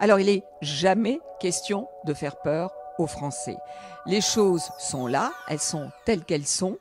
Alors il n'est jamais question de faire peur aux Français. Les choses sont là, elles sont telles qu'elles sont.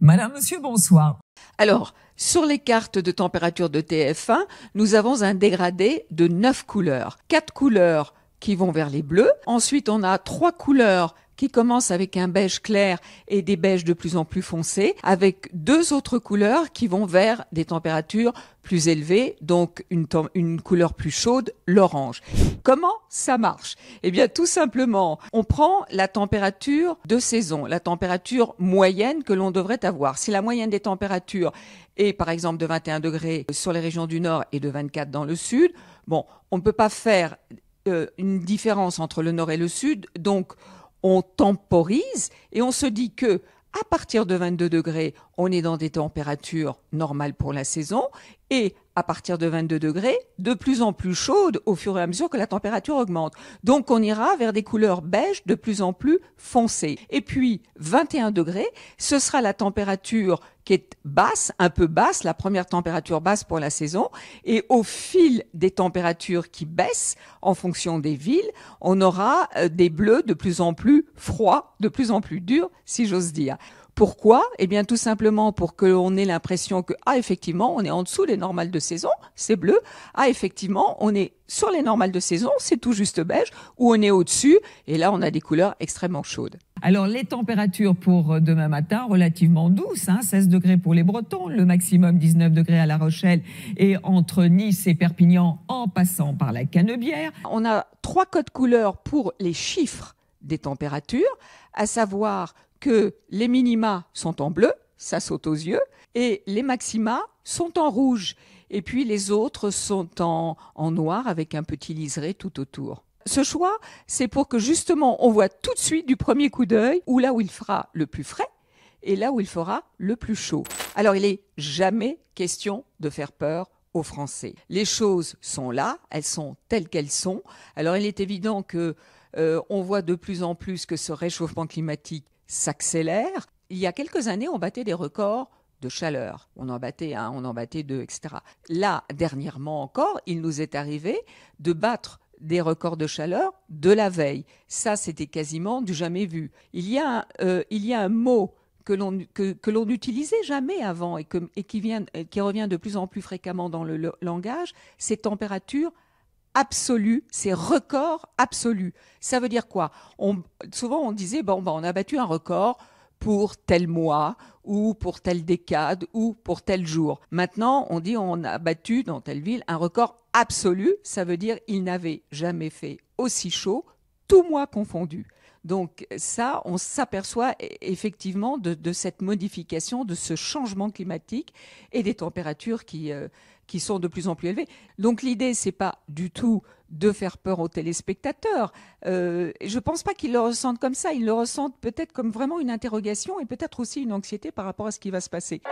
Madame, monsieur, bonsoir. Alors, sur les cartes de température de TF1, nous avons un dégradé de 9 couleurs. 4 couleurs qui vont vers les bleus. Ensuite, on a 3 couleurs qui commence avec un beige clair et des beiges de plus en plus foncés, avec deux autres couleurs qui vont vers des températures plus élevées, donc une, couleur plus chaude, l'orange. Comment ça marche Eh bien, tout simplement, on prend la température de saison, la température moyenne que l'on devrait avoir. Si la moyenne des températures est, par exemple, de 21 degrés sur les régions du Nord et de 24 dans le Sud, bon, on ne peut pas faire euh, une différence entre le Nord et le Sud, donc on temporise et on se dit que à partir de 22 degrés, on est dans des températures normales pour la saison et à partir de 22 degrés, de plus en plus chaude au fur et à mesure que la température augmente. Donc on ira vers des couleurs beige de plus en plus foncées. Et puis 21 degrés, ce sera la température qui est basse, un peu basse, la première température basse pour la saison. Et au fil des températures qui baissent en fonction des villes, on aura euh, des bleus de plus en plus froids, de plus en plus durs, si j'ose dire. Pourquoi Eh bien, tout simplement pour que l'on ait l'impression que ah effectivement, on est en dessous des normales de saison, c'est bleu. Ah effectivement, on est sur les normales de saison, c'est tout juste beige, ou on est au-dessus, et là on a des couleurs extrêmement chaudes. Alors les températures pour euh, demain matin relativement douces, 16 hein, degrés pour les Bretons, le maximum 19 degrés à La Rochelle et entre Nice et Perpignan en passant par la Canebière. On a trois codes couleurs pour les chiffres des températures, à savoir que les minima sont en bleu, ça saute aux yeux, et les maxima sont en rouge, et puis les autres sont en, noir avec un petit liseré tout autour. Ce choix, c'est pour que justement on voit tout de suite du premier coup d'œil où là où il fera le plus frais et là où il fera le plus chaud. Alors il est jamais question de faire peur aux Français. Les choses sont là, elles sont telles qu'elles sont. Alors il est évident que euh, on voit de plus en plus que ce réchauffement climatique s'accélère. Il y a quelques années, on battait des records de chaleur. On en battait un, on en battait deux, etc. Là, dernièrement encore, il nous est arrivé de battre des records de chaleur de la veille. Ça, c'était quasiment du jamais vu. Il y a, euh, il y a un mot que l'on que, l'on n'utilisait jamais avant et, et qui vient qui revient de plus en plus fréquemment dans le, le langage, c'est température absolu, c'est record absolu. Ça veut dire quoi Souvent on disait, bon, ben, on a battu un record pour tel mois ou pour telle décade ou pour tel jour. Maintenant, on dit on a battu dans telle ville un record absolu, ça veut dire il n'avait jamais fait aussi chaud, tout mois confondu. Donc ça, on s'aperçoit e, effectivement de, cette modification, de ce changement climatique et des températures qui, euh, sont de plus en plus élevées. Donc l'idée, n'est pas du tout de faire peur aux téléspectateurs. Euh, je ne pense pas qu'ils le ressentent comme ça. Ils le ressentent peut-être comme vraiment une interrogation et peut-être aussi une anxiété par rapport à ce qui va se passer.